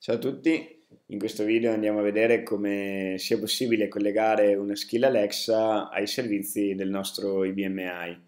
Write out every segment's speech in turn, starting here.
Ciao a tutti, in questo video andiamo a vedere come sia possibile collegare una skill Alexa ai servizi del nostro IBM IBMI.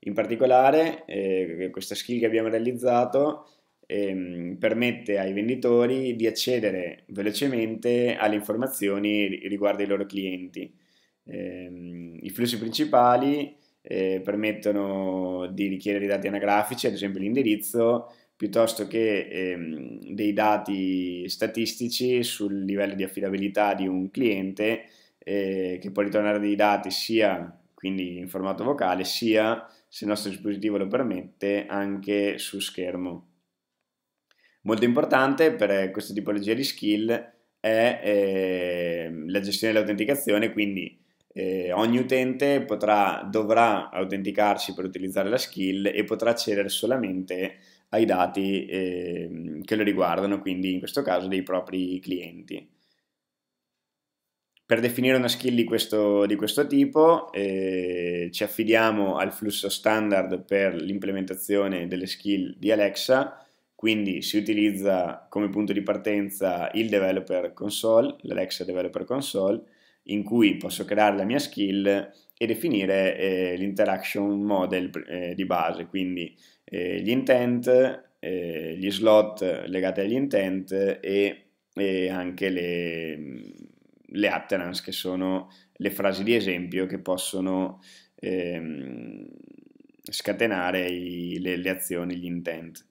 In particolare eh, questa skill che abbiamo realizzato eh, permette ai venditori di accedere velocemente alle informazioni riguardo ai loro clienti. Eh, I flussi principali eh, permettono di richiedere i dati anagrafici, ad esempio l'indirizzo, piuttosto che ehm, dei dati statistici sul livello di affidabilità di un cliente eh, che può ritornare dei dati sia quindi in formato vocale sia se il nostro dispositivo lo permette anche su schermo. Molto importante per questa tipologia di skill è eh, la gestione dell'autenticazione, quindi eh, ogni utente potrà, dovrà autenticarsi per utilizzare la skill e potrà accedere solamente ai dati eh, che lo riguardano, quindi in questo caso dei propri clienti. Per definire una skill di questo, di questo tipo eh, ci affidiamo al flusso standard per l'implementazione delle skill di Alexa, quindi si utilizza come punto di partenza il developer console, l'Alexa developer console, in cui posso creare la mia skill e definire eh, l'interaction model eh, di base, quindi eh, gli intent, eh, gli slot legati agli intent e, e anche le, mm, le utterance che sono le frasi di esempio che possono ehm, scatenare i, le, le, azioni, gli intent.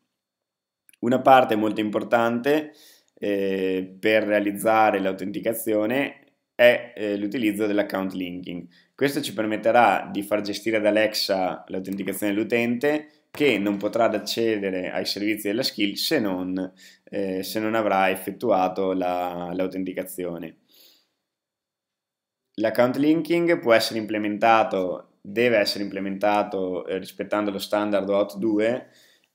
Una parte molto importante eh, per realizzare l'autenticazione è eh, l'utilizzo dell'account linking. Questo ci permetterà di far gestire ad Alexa l'autenticazione dell'utente che non potrà accedere ai servizi della skill se non, eh, se non avrà effettuato l'autenticazione. L'account linking può essere implementato, deve essere implementato eh, rispettando lo standard OAuth 2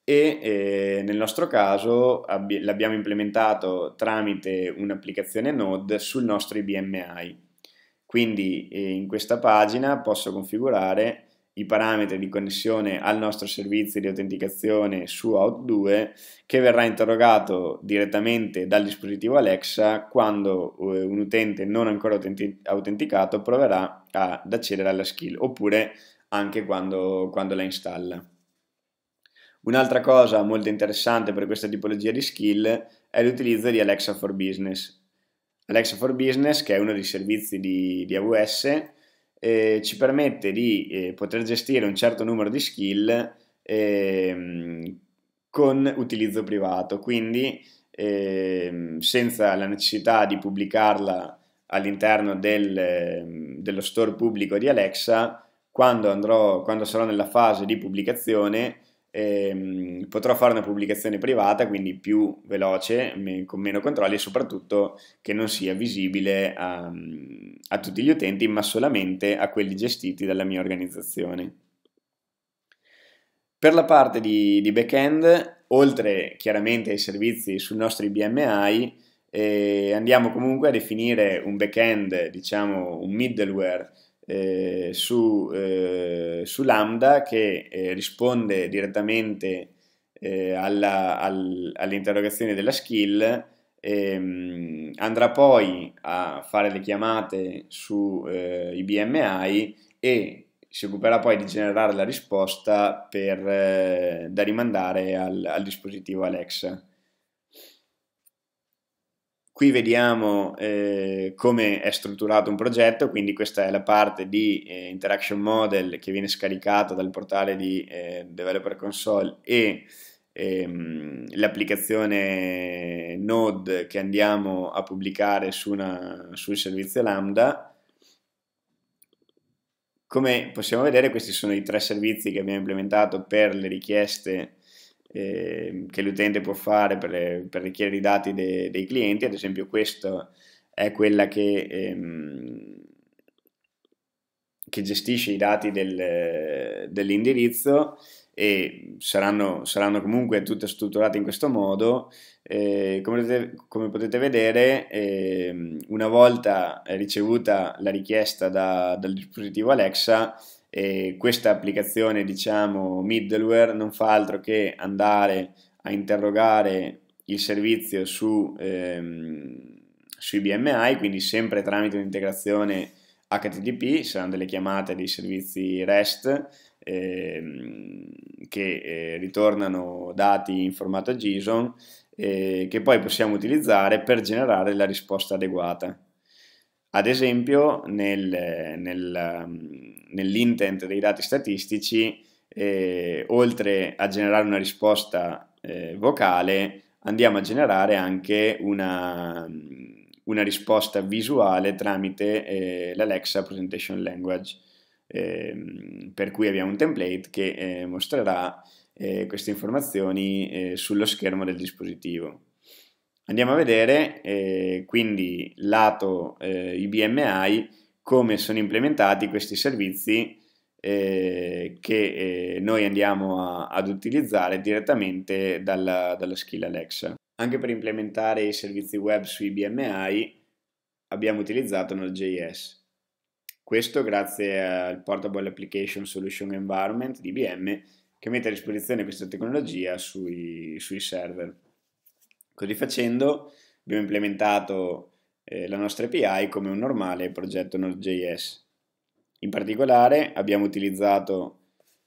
e eh, nel nostro caso abbi- l'abbiamo implementato tramite un'applicazione Node sul nostro IBMI. Quindi eh, in questa pagina posso configurare i parametri di connessione al nostro servizio di autenticazione su Out2 che verrà interrogato direttamente dal dispositivo Alexa quando eh, un utente non ancora autent- autenticato proverà ad accedere alla skill oppure anche quando, quando la installa. Un'altra cosa molto interessante per questa tipologia di skill è l'utilizzo di Alexa for Business. Alexa for Business, che è uno dei servizi di, di AWS, eh, ci permette di eh, poter gestire un certo numero di skill eh, con utilizzo privato, quindi ehm, senza la necessità di pubblicarla all'interno del, ehm, dello store pubblico di Alexa, quando, andrò, quando sarò nella fase di pubblicazione ehm, potrò fare una pubblicazione privata, quindi più veloce, con meno controlli e soprattutto che non sia visibile a, a tutti gli utenti, ma solamente a quelli gestiti dalla mia organizzazione. Per la parte di, di back oltre chiaramente ai servizi sui nostri BMI, eh, andiamo comunque a definire un backend, diciamo un middleware, eh, su, eh, su, Lambda che eh, risponde direttamente eh, alla, al, all'interrogazione della skill, ehm, andrà poi a fare le chiamate su IBMI eh, e si occuperà poi di generare la risposta per, eh, da rimandare al, al dispositivo Alexa. Qui vediamo eh, come è strutturato un progetto, quindi questa è la parte di eh, interaction model che viene scaricata dal portale di eh, developer console e ehm, l'applicazione node che andiamo a pubblicare su una, sul servizio lambda. Come possiamo vedere questi sono i tre servizi che abbiamo implementato per le richieste Ehm, che l'utente può fare per, per richiedere i dati de, dei clienti, ad esempio questa è quella che, ehm, che gestisce i dati del, dell'indirizzo e saranno, saranno, comunque tutte strutturate in questo modo. Eh, come, potete, come, potete, vedere, eh, una volta ricevuta la richiesta da, dal dispositivo Alexa, e questa applicazione, diciamo, middleware non fa altro che andare a interrogare il servizio su, ehm, sui BMI, quindi sempre tramite un'integrazione HTTP, saranno delle chiamate dei servizi REST ehm, che eh, ritornano dati in formato JSON eh, che poi possiamo utilizzare per generare la risposta adeguata. Ad esempio, nel, nel nell'intent dei dati statistici, eh, oltre a generare una risposta eh, vocale, andiamo a generare anche una, una risposta visuale tramite eh, l'Alexa Presentation Language, ehm, per cui abbiamo un template che eh, mostrerà eh, queste informazioni sullo schermo del dispositivo. Andiamo a vedere eh, quindi lato eh, IBMI come sono implementati questi servizi eh, che eh, noi andiamo a, ad utilizzare direttamente dalla, dalla skill Alexa. Anche per implementare i servizi web sui BMI abbiamo utilizzato Node.js. Questo grazie al Portable Application Solution Environment di IBM che mette a disposizione questa tecnologia sui, sui server. Così facendo abbiamo implementato eh, la nostra API come un normale progetto Node.js. In particolare abbiamo utilizzato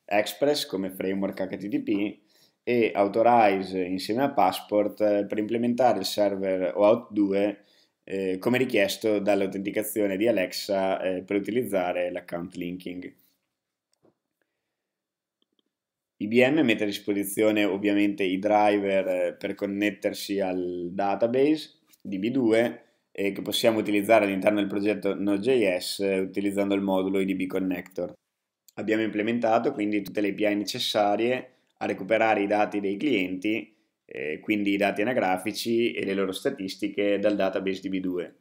Express come framework HTTP e Authorize insieme a Passport eh, per implementare il server OAuth 2 eh, come richiesto dall'autenticazione di Alexa eh, per utilizzare l'account linking. IBM mette a disposizione ovviamente i driver eh, per connettersi al database DB2 eh, che possiamo utilizzare all'interno del progetto Node.js eh, utilizzando il modulo IDB Connector. Abbiamo implementato quindi tutte le API necessarie a recuperare i dati dei clienti, eh, quindi i dati anagrafici e le loro statistiche dal database DB2.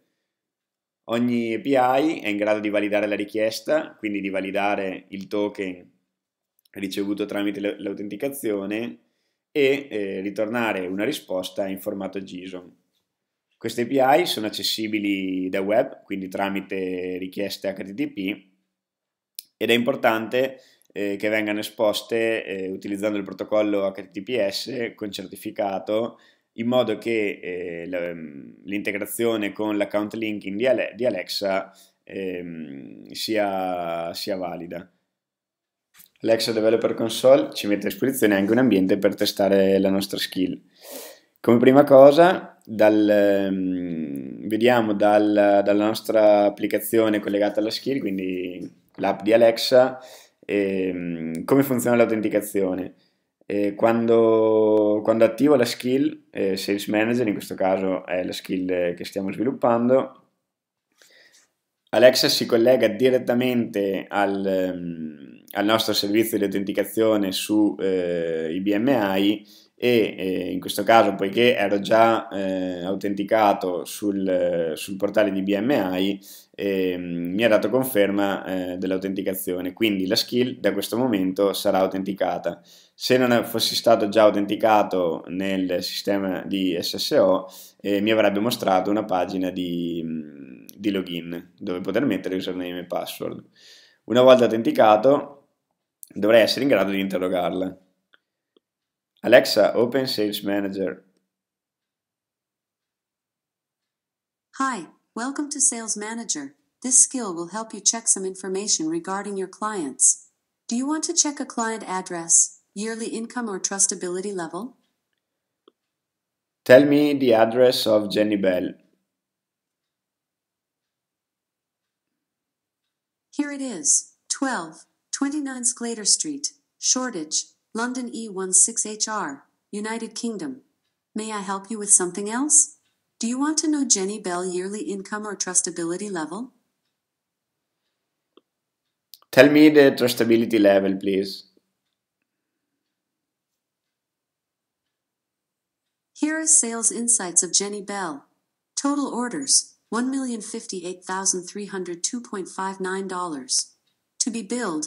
Ogni API è in grado di validare la richiesta, quindi di validare il token ricevuto tramite l'autenticazione e eh, ritornare una risposta in formato JSON. Queste API sono accessibili da web, quindi tramite richieste HTTP ed è importante eh, che vengano esposte eh, utilizzando il protocollo HTTPS con certificato in modo che eh, mm, l'integrazione con l'account linking di, Ale di Alexa ehm, sia, sia valida. Alexa Developer Console ci mette a disposizione anche un ambiente per testare la nostra skill. Come prima cosa dal, ehm, vediamo dal, dalla nostra applicazione collegata alla skill, quindi l'app di Alexa, e, ehm, come funziona l'autenticazione. Quando, quando, attivo la skill, eh, Sales Manager, in questo caso è la skill che stiamo sviluppando, Alexa si collega direttamente al, ehm, al nostro servizio di autenticazione su eh, IBMI e eh, in questo caso poiché ero già eh, autenticato sul, sul, portale di BMI eh, mi ha dato conferma eh, dell'autenticazione quindi la skill da questo momento sarà autenticata se non fossi stato già autenticato nel sistema di SSO eh, mi avrebbe mostrato una pagina di, mm, di login dove poter mettere username e password una volta autenticato dovrei essere in grado di interrogarla Alexa, open Sales Manager. Hi, welcome to Sales Manager. This skill will help you check some information regarding your clients. Do you want to check a client address, yearly income, or trustability level? Tell me the address of Jenny Bell. Here it is 12, 29 Sclater Street, Shortage, London E16HR, United Kingdom. May I help you with something else? Do you want to know Jenny Bell yearly income or trustability level? Tell me the trustability level, please. Here is sales insights of Jenny Bell. Total orders, $1,058,302.59. To be billed,